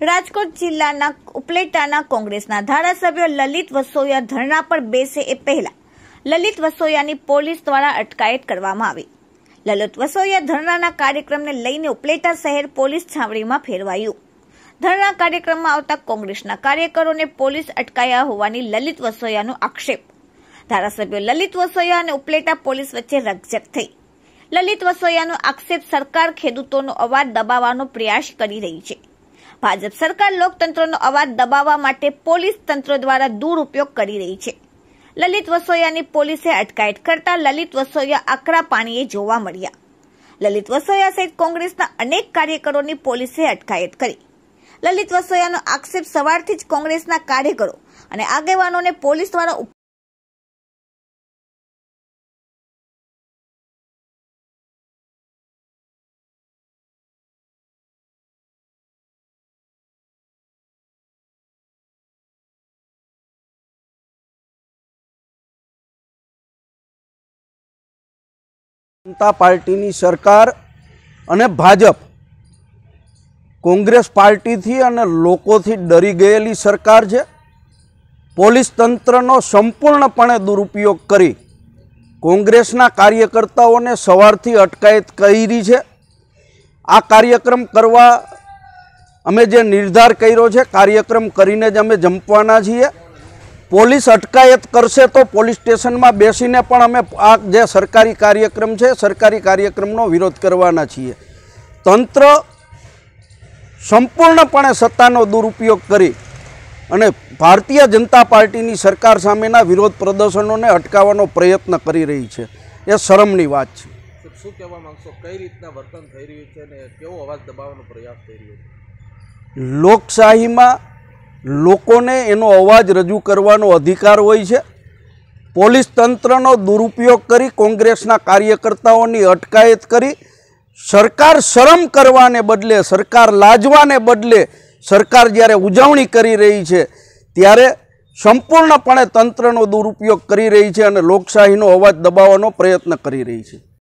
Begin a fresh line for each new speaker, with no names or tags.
રાજકોટ જિલ્લાના ઉપલેટાના કોંગ્રેસના ધારાસભ્યો લલિત વસોયા ધરણા પર બેસે એ પહેલા લલિત વસોયાની પોલીસ દ્વારા અટકાયત કરવામાં આવી લલિત વસોયા ધરણાના કાર્યક્રમને લઈને ઉપલેટા શહેર પોલીસ છાવણીમાં ફેરવાયું ધરણા કાર્યક્રમમાં આવતા કોંગ્રેસના કાર્યકરોને પોલીસ અટકાયા હોવાની લલિત વસોયાનો આક્ષેપ ધારાસભ્યો લલિત વસોયા અને ઉપલેટા પોલીસ વચ્ચે રકઝક થઈ લલિત વસોયાનો આક્ષેપ સરકાર ખેડૂતોનો અવાજ દબાવવાનો પ્રયાસ કરી રહી છે ભાજપ સરકાર લોકતંત્રનો અવાજ દબાવવા માટે પોલીસ તંત્ર દ્વારા દુરુપયોગ કરી રહી છે લલિત વસોયાની પોલીસે અટકાયત કરતા લલિત વસોયા આકરા પાણીએ જોવા મળ્યા લલિત વસોયા સહિત કોંગ્રેસના અનેક કાર્યકરોની પોલીસે અટકાયત કરી લલિત વસોયાનો આક્ષેપ સવારથી જ કોંગ્રેસના કાર્યકરો અને આગેવાનોને પોલીસ દ્વારા જનતા પાર્ટીની સરકાર અને ભાજપ
કોંગ્રેસ પાર્ટીથી અને લોકોથી ડરી ગયેલી સરકાર છે પોલીસ તંત્રનો સંપૂર્ણપણે દુરુપયોગ કરી કોંગ્રેસના કાર્યકર્તાઓને સવારથી અટકાયત કરી છે આ કાર્યક્રમ કરવા અમે જે નિર્ધાર કર્યો છે કાર્યક્રમ કરીને જ અમે જંપવાના છીએ પોલીસ અટકાયત કરશે તો પોલીસ સ્ટેશનમાં બેસીને પણ અમે આ જે સરકારી કાર્યક્રમ છે સરકારી કાર્યક્રમનો વિરોધ કરવાના છીએ તંત્ર સંપૂર્ણપણે સત્તાનો દુરુપયોગ કરી અને ભારતીય જનતા પાર્ટીની સરકાર સામેના વિરોધ પ્રદર્શનોને અટકાવવાનો પ્રયત્ન કરી રહી છે એ શરમની વાત છે શું કહેવા માંગશો કઈ રીતના વર્તન થઈ રહ્યું છે અને કેવો અવાજ દબાવવાનો પ્રયાસ થઈ રહ્યો છે લોકશાહીમાં લોકોને એનો અવાજ રજૂ કરવાનો અધિકાર હોય છે પોલીસ તંત્રનો દુરુપયોગ કરી કોંગ્રેસના કાર્યકર્તાઓની અટકાયત કરી સરકાર શરમ કરવાને બદલે સરકાર લાજવાને બદલે સરકાર જ્યારે ઉજવણી કરી રહી છે ત્યારે સંપૂર્ણપણે તંત્રનો દુરુપયોગ કરી રહી છે અને લોકશાહીનો અવાજ દબાવવાનો પ્રયત્ન કરી રહી છે